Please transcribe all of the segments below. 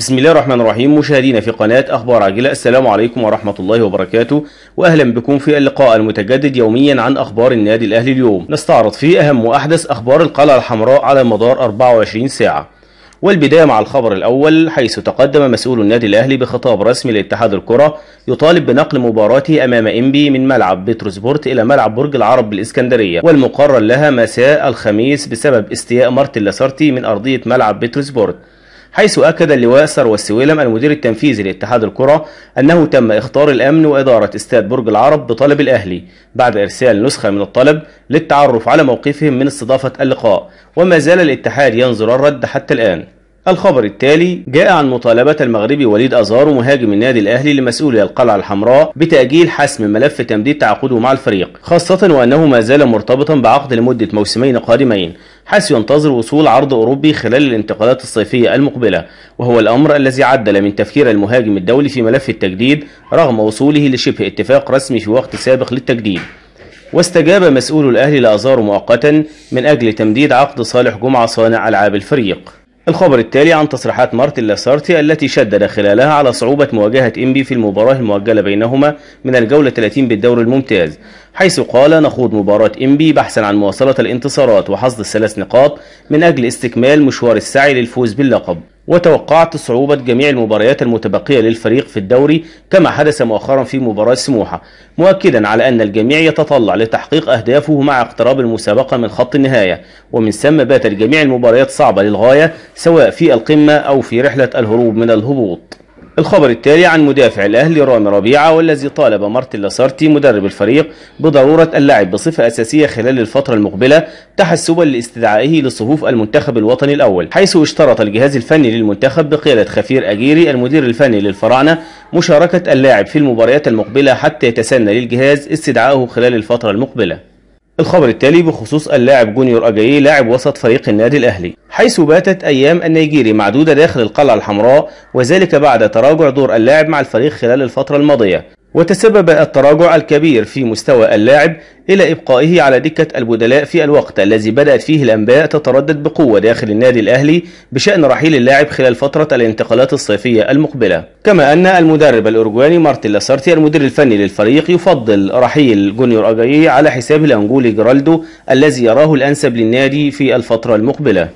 بسم الله الرحمن الرحيم مشاهدينا في قناة أخبار عاجلة السلام عليكم ورحمة الله وبركاته وأهلا بكم في اللقاء المتجدد يوميا عن أخبار النادي الأهلي اليوم نستعرض فيه أهم وأحدث أخبار القلعة الحمراء على مدار 24 ساعة والبداية مع الخبر الأول حيث تقدم مسؤول النادي الأهلي بخطاب رسمي لاتحاد الكرة يطالب بنقل مباراته أمام إنبي من ملعب بتروسبورت إلى ملعب برج العرب بالإسكندرية والمقرر لها مساء الخميس بسبب استياء مارتن لاسارتي من أرضية ملعب بتروسبورت حيث أكد اللواء ثروة السويلم المدير التنفيذي لاتحاد الكرة أنه تم إخطار الأمن وإدارة استاد برج العرب بطلب الأهلي بعد إرسال نسخة من الطلب للتعرف على موقفهم من استضافة اللقاء وما زال الاتحاد ينظر الرد حتى الآن الخبر التالي جاء عن مطالبة المغربي وليد أزار مهاجم النادي الأهلي لمسؤولي القلعة الحمراء بتأجيل حسم ملف تمديد تعاقده مع الفريق خاصة وأنه ما زال مرتبطا بعقد لمدة موسمين قادمين حيث ينتظر وصول عرض أوروبي خلال الانتقالات الصيفية المقبلة وهو الأمر الذي عدل من تفكير المهاجم الدولي في ملف التجديد رغم وصوله لشبه اتفاق رسمي في وقت سابق للتجديد واستجاب مسؤول الأهلي لأزار مؤقتا من أجل تمديد عقد صالح جمعة صانع ألعاب الفريق الخبر التالي عن تصريحات مارتن لاسارتي التي شدد خلالها على صعوبة مواجهة إنبي في المباراة المؤجلة بينهما من الجولة 30 بالدوري الممتاز حيث قال نخوض مباراة إنبي بحثا عن مواصلة الانتصارات وحصد الثلاث نقاط من أجل استكمال مشوار السعي للفوز باللقب وتوقعت صعوبة جميع المباريات المتبقية للفريق في الدوري كما حدث مؤخرا في مباراة سموحة مؤكدا على أن الجميع يتطلع لتحقيق أهدافه مع اقتراب المسابقة من خط النهاية ومن ثم باتت جميع المباريات صعبة للغاية سواء في القمة أو في رحلة الهروب من الهبوط الخبر التالي عن مدافع الأهلي رامي ربيعة والذي طالب مارتن لاسارتي مدرب الفريق بضرورة اللعب بصفة أساسية خلال الفترة المقبلة تحسبا لاستدعائه لصفوف المنتخب الوطني الأول حيث اشترط الجهاز الفني للمنتخب بقيادة خفير أجيري المدير الفني للفراعنة مشاركة اللاعب في المباريات المقبلة حتى يتسنى للجهاز استدعائه خلال الفترة المقبلة الخبر التالي بخصوص اللاعب جونيور أجاييه لاعب وسط فريق النادي الأهلي حيث باتت أيام النيجيري معدودة داخل القلعة الحمراء وذلك بعد تراجع دور اللاعب مع الفريق خلال الفترة الماضية وتسبب التراجع الكبير في مستوى اللاعب إلى إبقائه على دكة البدلاء في الوقت الذي بدأت فيه الأنباء تتردد بقوة داخل النادي الأهلي بشأن رحيل اللاعب خلال فترة الانتقالات الصيفية المقبلة كما أن المدرب الأورجواني مارتن لاسارتي المدير الفني للفريق يفضل رحيل جونيور أجاي على حساب الأنجولي جرالدو الذي يراه الأنسب للنادي في الفترة المقبلة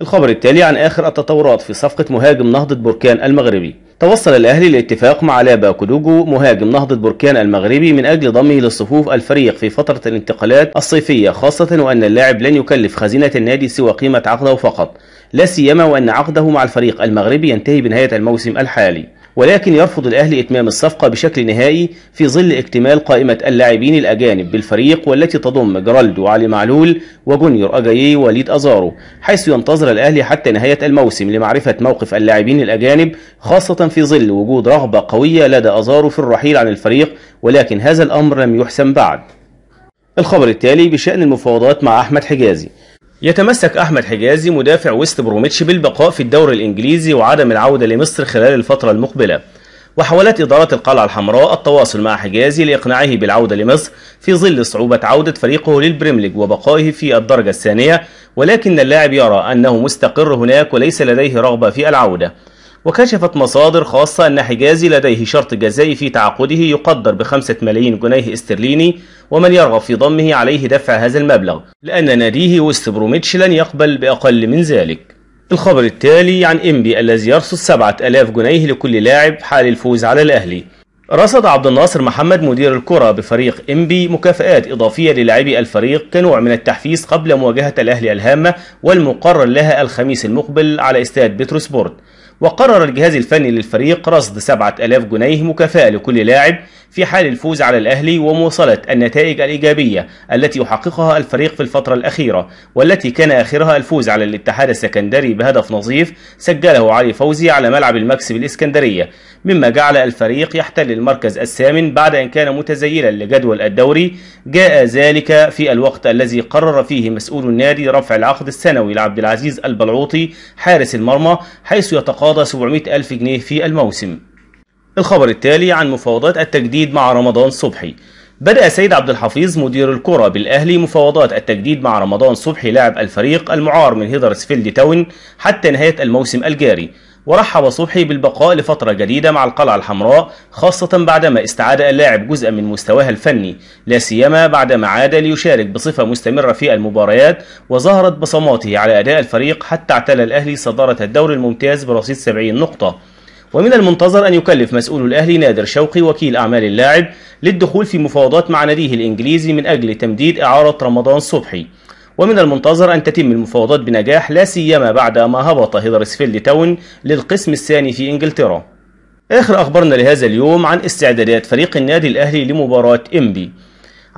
الخبر التالي عن آخر التطورات في صفقة مهاجم نهضة بركان المغربي توصل الأهلي لاتفاق مع لابا كودوجو مهاجم نهضة بركان المغربي من أجل ضمه للصفوف الفريق في فترة الانتقالات الصيفية خاصة وأن اللاعب لن يكلف خزينة النادي سوى قيمة عقده فقط لا سيما وأن عقده مع الفريق المغربي ينتهي بنهاية الموسم الحالي ولكن يرفض الأهلي إتمام الصفقة بشكل نهائي في ظل اكتمال قائمة اللاعبين الأجانب بالفريق والتي تضم جرالدو وعلي معلول وجونيور أجايي ووليد أزارو حيث ينتظر الأهلي حتى نهاية الموسم لمعرفة موقف اللاعبين الأجانب خاصة في ظل وجود رغبة قوية لدى أزارو في الرحيل عن الفريق ولكن هذا الأمر لم يحسم بعد الخبر التالي بشأن المفاوضات مع أحمد حجازي يتمسك أحمد حجازي مدافع ويست بروميتش بالبقاء في الدوري الإنجليزي وعدم العودة لمصر خلال الفترة المقبلة وحاولت إدارة القلعة الحمراء التواصل مع حجازي لإقناعه بالعودة لمصر في ظل صعوبة عودة فريقه للبريمليج وبقائه في الدرجة الثانية ولكن اللاعب يرى أنه مستقر هناك وليس لديه رغبة في العودة وكشفت مصادر خاصة أن حجازي لديه شرط جزائي في تعاقده يقدر بخمسة ملايين جنيه استرليني ومن يرغب في ضمه عليه دفع هذا المبلغ لأن ناديه وست بروميتش لن يقبل بأقل من ذلك الخبر التالي عن إمبي الذي يرصد 7000 جنيه لكل لاعب حال الفوز على الأهلي رصد عبد الناصر محمد مدير الكرة بفريق إمبي مكافآت إضافية للاعبي الفريق كنوع من التحفيز قبل مواجهة الأهلي الهامة والمقرر لها الخميس المقبل على استاد بتروسبورت وقرر الجهاز الفني للفريق رصد 7000 جنيه مكافأة لكل لاعب في حال الفوز على الأهلي ومواصلة النتائج الإيجابية التي يحققها الفريق في الفترة الأخيرة والتي كان آخرها الفوز على الاتحاد السكندري بهدف نظيف سجله علي فوزي على ملعب المكس بالإسكندرية مما جعل الفريق يحتل المركز الثامن بعد أن كان متزيلا لجدول الدوري جاء ذلك في الوقت الذي قرر فيه مسؤول النادي رفع العقد السنوي لعبد العزيز البلعوطي حارس المرمى حيث يتقاضى يتقاضى 700 ألف جنيه في الموسم الخبر التالي عن مفاوضات التجديد مع رمضان صبحي بدأ سيد عبد الحفيظ مدير الكرة بالأهلي مفاوضات التجديد مع رمضان صبحي لاعب الفريق المعار من هيدرسفيلد تاون حتى نهاية الموسم الجاري ورحب صبحي بالبقاء لفترة جديدة مع القلعة الحمراء خاصة بعدما استعاد اللاعب جزءا من مستواه الفني لا سيما بعدما عاد ليشارك بصفة مستمرة في المباريات وظهرت بصماته على أداء الفريق حتى اعتلى الأهلي صدارة الدوري الممتاز برصيد 70 نقطة ومن المنتظر أن يكلف مسؤول الأهلي نادر شوقي وكيل أعمال اللاعب للدخول في مفاوضات مع ناديه الإنجليزي من أجل تمديد إعارة رمضان صبحي ومن المنتظر أن تتم المفاوضات بنجاح لا سيما بعد ما هبط هيدرسفيلد تاون للقسم الثاني في إنجلترا آخر أخبارنا لهذا اليوم عن استعدادات فريق النادي الأهلي لمباراة إمبي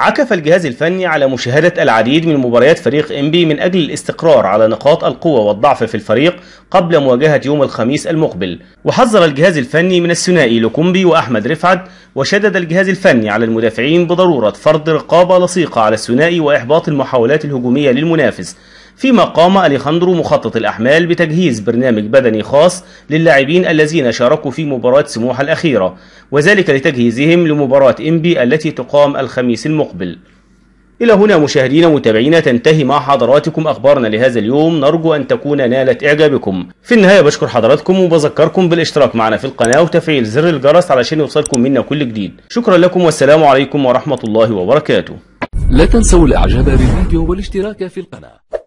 عكف الجهاز الفني على مشاهدة العديد من مباريات فريق إنبي من أجل الاستقرار على نقاط القوة والضعف في الفريق قبل مواجهة يوم الخميس المقبل وحذر الجهاز الفني من الثنائي لوكومبي وأحمد رفعت وشدد الجهاز الفني على المدافعين بضرورة فرض رقابة لصيقة على الثنائي وإحباط المحاولات الهجومية للمنافس فيما قام أليخاندرو مخطط الأحمال بتجهيز برنامج بدني خاص للاعبين الذين شاركوا في مباراة سموحة الأخيرة وذلك لتجهيزهم لمباراة إنبي التي تقام الخميس المقبل إلى هنا مشاهدينا ومتابعينا تنتهي مع حضراتكم أخبارنا لهذا اليوم نرجو أن تكون نالت إعجابكم في النهاية بشكر حضراتكم وبذكركم بالاشتراك معنا في القناة وتفعيل زر الجرس علشان يوصلكم منا كل جديد شكرا لكم والسلام عليكم ورحمة الله وبركاته لا تنسوا الإعجاب بالفيديو والاشتراك في القناة